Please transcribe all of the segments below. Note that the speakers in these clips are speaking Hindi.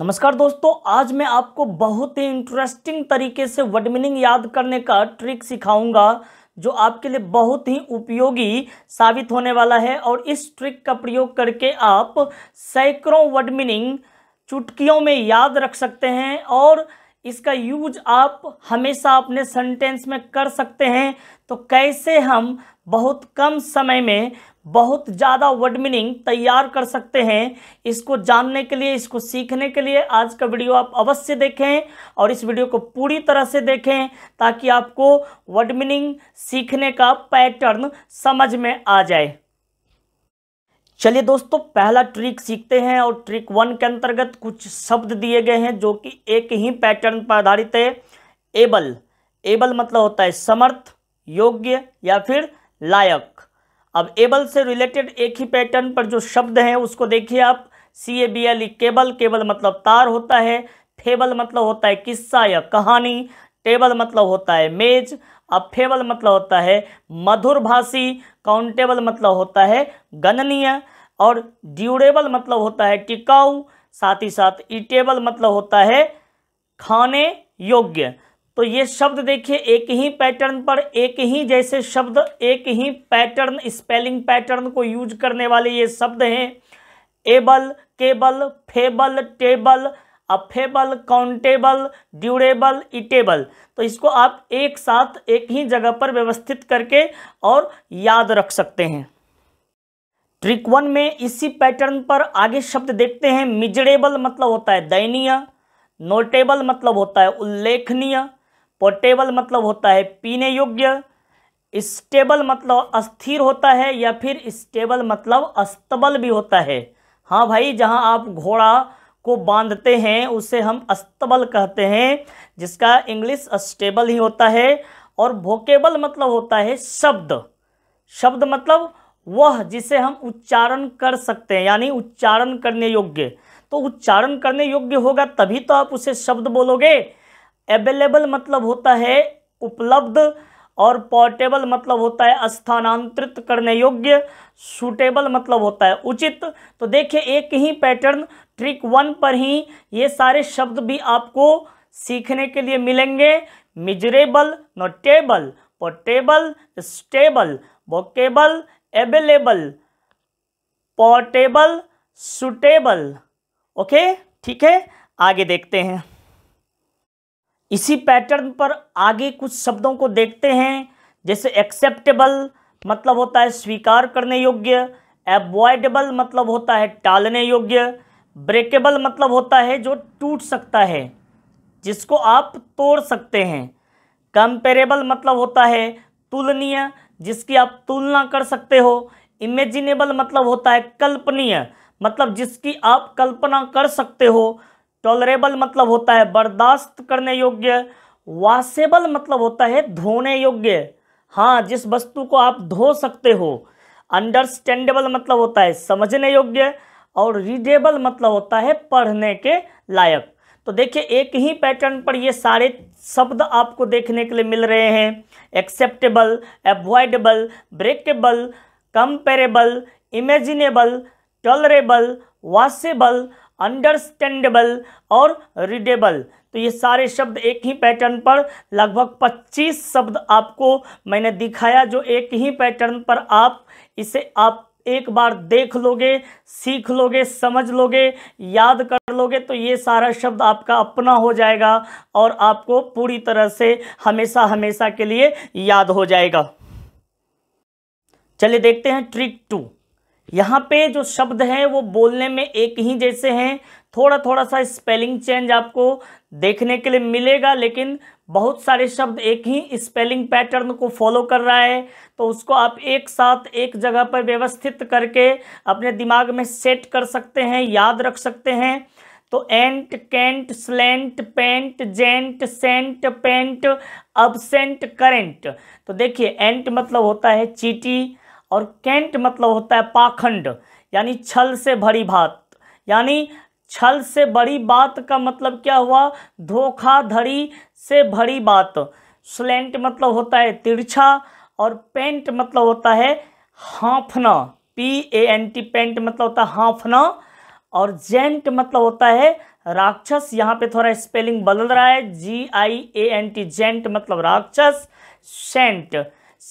नमस्कार दोस्तों आज मैं आपको बहुत ही इंटरेस्टिंग तरीके से वर्ड मीनिंग याद करने का ट्रिक सिखाऊंगा जो आपके लिए बहुत ही उपयोगी साबित होने वाला है और इस ट्रिक का प्रयोग करके आप सैकड़ों वर्ड मीनिंग चुटकियों में याद रख सकते हैं और इसका यूज आप हमेशा अपने सेंटेंस में कर सकते हैं तो कैसे हम बहुत कम समय में बहुत ज़्यादा वर्ड मीनिंग तैयार कर सकते हैं इसको जानने के लिए इसको सीखने के लिए आज का वीडियो आप अवश्य देखें और इस वीडियो को पूरी तरह से देखें ताकि आपको वर्ड मीनिंग सीखने का पैटर्न समझ में आ जाए चलिए दोस्तों पहला ट्रिक सीखते हैं और ट्रिक वन के अंतर्गत कुछ शब्द दिए गए हैं जो कि एक ही पैटर्न पर आधारित है एबल एबल मतलब होता है समर्थ योग्य या फिर लायक अब एबल से रिलेटेड एक ही पैटर्न पर जो शब्द हैं उसको देखिए आप C A B L E cable cable मतलब तार होता है फेबल मतलब होता है किस्सा या कहानी टेबल मतलब होता है मेज अफेबल मतलब होता है मधुरभाषी काउंटेबल मतलब होता है गणनीय और ड्यूरेबल मतलब होता है टिकाऊ साथ ही साथ ईटेबल मतलब होता है खाने योग्य तो ये शब्द देखिए एक ही पैटर्न पर एक ही जैसे शब्द एक ही पैटर्न स्पेलिंग पैटर्न को यूज करने वाले ये शब्द हैं able cable fable table affable countable durable eatable तो इसको आप एक साथ एक ही जगह पर व्यवस्थित करके और याद रख सकते हैं ट्रिक वन में इसी पैटर्न पर आगे शब्द देखते हैं मिजरेबल मतलब होता है दयनीय नोटेबल मतलब होता है उल्लेखनीय पोर्टेबल मतलब होता है पीने योग्य स्टेबल मतलब अस्थिर होता है या फिर स्टेबल मतलब अस्तबल भी होता है हाँ भाई जहाँ आप घोड़ा को बांधते हैं उसे हम अस्तबल कहते हैं जिसका इंग्लिश अस्टेबल ही होता है और भोकेबल मतलब होता है शब्द शब्द मतलब वह जिसे हम उच्चारण कर सकते हैं यानी उच्चारण करने योग्य तो उच्चारण करने योग्य होगा तभी तो आप उसे शब्द बोलोगे अवेलेबल मतलब होता है उपलब्ध और पोर्टेबल मतलब होता है स्थानांतरित करने योग्य सूटेबल मतलब होता है उचित तो देखिए एक ही पैटर्न ट्रिक वन पर ही ये सारे शब्द भी आपको सीखने के लिए मिलेंगे miserable notable portable stable vocable available portable suitable okay ठीक है आगे देखते हैं इसी पैटर्न पर आगे कुछ शब्दों को देखते हैं जैसे एक्सेप्टेबल मतलब होता है स्वीकार करने योग्य एवॉयडेबल मतलब होता है टालने योग्य ब्रेकेबल मतलब होता है जो टूट सकता है जिसको आप तोड़ सकते हैं कंपेरेबल मतलब होता है तुलनीय जिसकी आप तुलना कर सकते हो इमेजिनेबल मतलब होता है कल्पनीय मतलब जिसकी आप कल्पना कर सकते हो टॉलरेबल मतलब होता है बर्दाश्त करने योग्य वासेबल मतलब होता है धोने योग्य हाँ जिस वस्तु को आप धो सकते हो अंडरस्टैंडेबल मतलब होता है समझने योग्य और रीडेबल मतलब होता है पढ़ने के लायक तो देखिए एक ही पैटर्न पर ये सारे शब्द आपको देखने के लिए मिल रहे हैं acceptable avoidable breakable comparable imaginable tolerable washable understandable और रीडेबल तो ये सारे शब्द एक ही पैटर्न पर लगभग 25 शब्द आपको मैंने दिखाया जो एक ही पैटर्न पर आप इसे आप एक बार देख लोगे सीख लोगे समझ लोगे याद कर लोगे तो ये सारा शब्द आपका अपना हो जाएगा और आपको पूरी तरह से हमेशा हमेशा के लिए याद हो जाएगा चलिए देखते हैं ट्रिक टू यहाँ पे जो शब्द हैं वो बोलने में एक ही जैसे हैं थोड़ा थोड़ा सा स्पेलिंग चेंज आपको देखने के लिए मिलेगा लेकिन बहुत सारे शब्द एक ही स्पेलिंग पैटर्न को फॉलो कर रहा है तो उसको आप एक साथ एक जगह पर व्यवस्थित करके अपने दिमाग में सेट कर सकते हैं याद रख सकते हैं तो ant cant slant pant giant saint pant absent current तो देखिए एंट मतलब होता है चीटी और कैंट मतलब होता है पाखंड यानी छल से भरी भात यानी छल से बड़ी बात का मतलब क्या हुआ धोखाधड़ी से भरी बात स्लेंट मतलब होता है तिरछा और पेंट मतलब होता है हाँफना P A N T pant मतलब होता है हाँफना और जेंट मतलब होता है राक्षस यहाँ पे थोड़ा स्पेलिंग बदल रहा है G I A N T giant मतलब राक्षस सेंट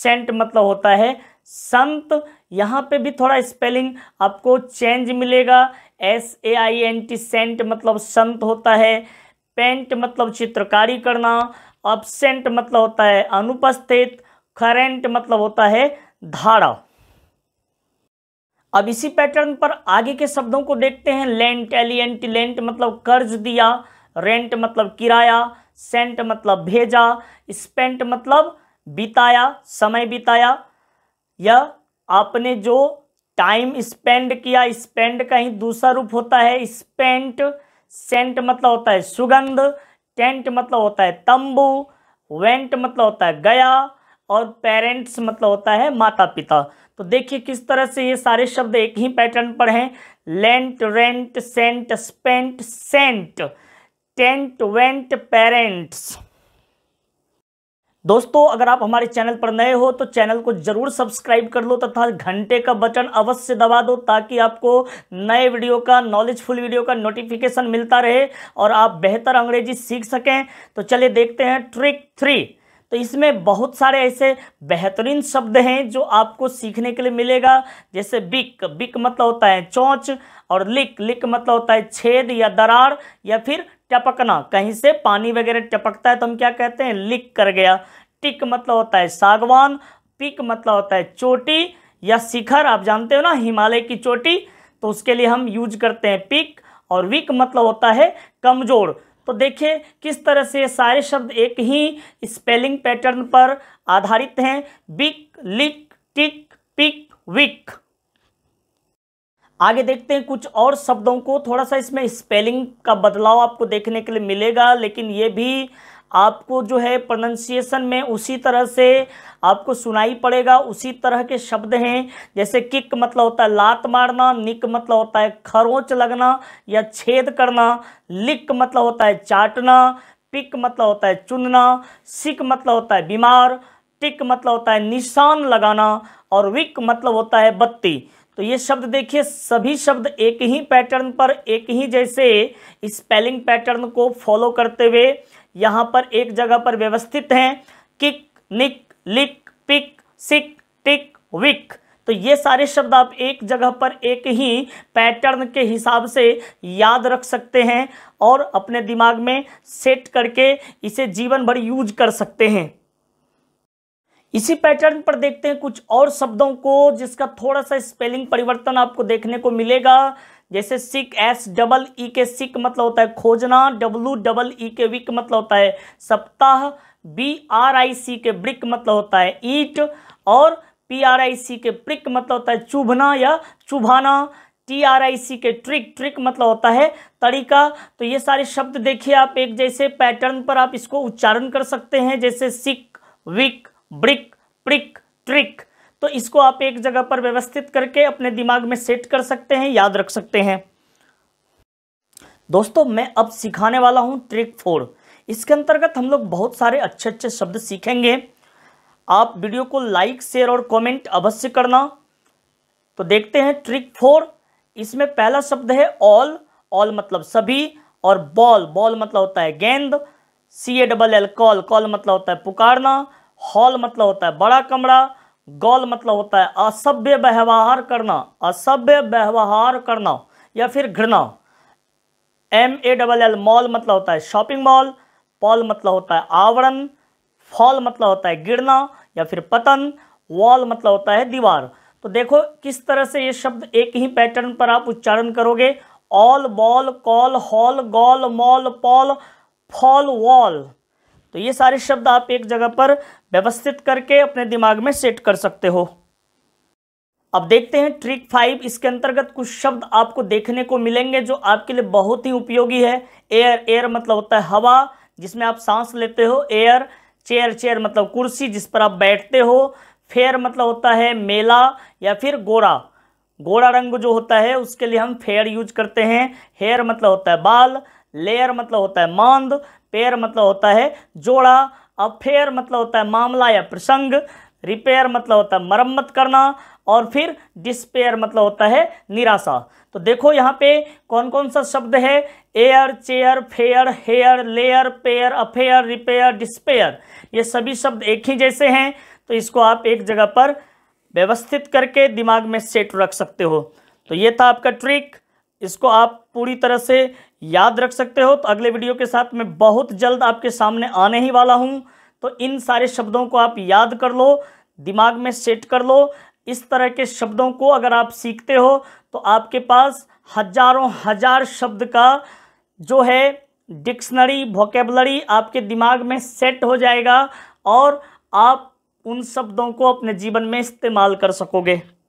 सेंट मतलब होता है संत यहाँ पे भी थोड़ा स्पेलिंग आपको चेंज मिलेगा S A I N T saint मतलब संत होता है पेंट मतलब चित्रकारी करना अपसेंट मतलब होता है अनुपस्थित करेंट मतलब होता है धारा अब इसी पैटर्न पर आगे के शब्दों को देखते हैं लेंट एलियंट लेंट मतलब कर्ज दिया रेंट मतलब किराया सेंट मतलब भेजा स्पेंट मतलब बिताया समय बिताया या आपने जो टाइम स्पेंड किया स्पेंड का ही दूसरा रूप होता है स्पेंट सेंट मतलब होता है सुगंध टेंट मतलब होता है तंबू वेंट मतलब होता है गया और पेरेंट्स मतलब होता है माता पिता तो देखिए किस तरह से ये सारे शब्द एक ही पैटर्न पर हैं lent rent sent spent cent tent went parents दोस्तों अगर आप हमारे चैनल पर नए हो तो चैनल को जरूर सब्सक्राइब कर लो तथा घंटे का बटन अवश्य दबा दो ताकि आपको नए वीडियो का नॉलेजफुल वीडियो का नोटिफिकेशन मिलता रहे और आप बेहतर अंग्रेजी सीख सकें तो चलिए देखते हैं ट्रिक थ्री तो इसमें बहुत सारे ऐसे बेहतरीन शब्द हैं जो आपको सीखने के लिए मिलेगा जैसे बिक बिक मतलब होता है चौंच और लिक लिक मतलब होता है छेद या दरार या फिर टपकना कहीं से पानी वगैरह टपकता है तो हम क्या कहते हैं लिक कर गया टिक मतलब होता है सागवान पिक मतलब होता है चोटी या शिखर आप जानते हो ना हिमालय की चोटी तो उसके लिए हम यूज करते हैं पिक और विक मतलब होता है कमजोर तो देखिए किस तरह से सारे शब्द एक ही स्पेलिंग पैटर्न पर आधारित हैं बिक लिक टिक पिक विक आगे देखते हैं कुछ और शब्दों को थोड़ा सा इसमें स्पेलिंग का बदलाव आपको देखने के लिए मिलेगा लेकिन ये भी आपको जो है प्रोनंसिएशन में उसी तरह से आपको सुनाई पड़ेगा उसी तरह के शब्द हैं जैसे किक मतलब होता है लात मारना निक मतलब होता है खरोंच लगना या छेद करना लिक मतलब होता है चाटना पिक मतलब होता है चुनना सिक मतलब होता है बीमार टिक मतलब होता है निशान लगाना और विक मतलब होता है बत्ती तो ये शब्द देखिए सभी शब्द एक ही पैटर्न पर एक ही जैसे स्पेलिंग पैटर्न को फॉलो करते हुए यहाँ पर एक जगह पर व्यवस्थित हैं kick nick lick pick sick tick wick तो ये सारे शब्द आप एक जगह पर एक ही पैटर्न के हिसाब से याद रख सकते हैं और अपने दिमाग में सेट करके इसे जीवन भर यूज कर सकते हैं इसी पैटर्न पर देखते हैं कुछ और शब्दों को जिसका थोड़ा सा स्पेलिंग परिवर्तन आपको देखने को मिलेगा जैसे सिक एस डबल ई के सिक मतलब होता है खोजना डब्लू डबल ई के विक मतलब होता है सप्ताह बी आर आई सी के ब्रिक मतलब होता है ईट और पी आर आई सी के प्रिक मतलब होता है चुभना या चुभाना टी आर आई सी के ट्रिक ट्रिक मतलब होता है तरीका तो ये सारे शब्द देखिए आप एक जैसे पैटर्न पर आप इसको उच्चारण कर सकते हैं जैसे sick wick brick prick trick तो इसको आप एक जगह पर व्यवस्थित करके अपने दिमाग में सेट कर सकते हैं याद रख सकते हैं दोस्तों मैं अब सिखाने वाला हूं ट्रिक फोर इसके अंतर्गत हम लोग बहुत सारे अच्छे अच्छे शब्द सीखेंगे आप वीडियो को लाइक शेयर और कमेंट अवश्य करना तो देखते हैं ट्रिक फोर इसमें पहला शब्द है ऑल ऑल मतलब सभी और बॉल बॉल मतलब होता है गेंद C A double L call call मतलब होता है पुकारना हॉल मतलब होता है बड़ा कमरा गॉल मतलब होता है असभ्य व्यवहार करना असभ्य व्यवहार करना या फिर घृणा M A double L mall मतलब होता है शॉपिंग मॉल पॉल मतलब होता है आवरण फॉल मतलब होता है गिरना या फिर पतन वॉल मतलब होता है दीवार तो देखो किस तरह से ये शब्द एक ही पैटर्न पर आप उच्चारण करोगे all ball call hall gall mall pall fall wall तो ये सारे शब्द आप एक जगह पर व्यवस्थित करके अपने दिमाग में सेट कर सकते हो अब देखते हैं ट्रिक फाइव इसके अंतर्गत कुछ शब्द आपको देखने को मिलेंगे जो आपके लिए बहुत ही उपयोगी है एयर एयर मतलब होता है हवा जिसमें आप सांस लेते हो एयर चेयर चेयर मतलब कुर्सी जिस पर आप बैठते हो फेयर मतलब होता है मेला या फिर गोरा गोरा रंग जो होता है उसके लिए हम फेयर यूज करते हैं हेयर मतलब होता है बाल लेयर मतलब होता है मांद पेयर मतलब होता है जोड़ा अफेयर मतलब होता है मामला या प्रसंग रिपेयर मतलब होता है मरम्मत करना और फिर डिस्पेयर मतलब होता है निराशा तो देखो यहाँ पे कौन कौन सा शब्द है air chair fair hair lair pair affair repair despair ये सभी शब्द एक ही जैसे हैं तो इसको आप एक जगह पर व्यवस्थित करके दिमाग में सेट रख सकते हो तो ये था आपका ट्रिक इसको आप पूरी तरह से याद रख सकते हो तो अगले वीडियो के साथ मैं बहुत जल्द आपके सामने आने ही वाला हूँ तो इन सारे शब्दों को आप याद कर लो दिमाग में सेट कर लो इस तरह के शब्दों को अगर आप सीखते हो तो आपके पास हजारों हजार शब्द का जो है डिक्शनरी वोकेबलरी आपके दिमाग में सेट हो जाएगा और आप उन शब्दों को अपने जीवन में इस्तेमाल कर सकोगे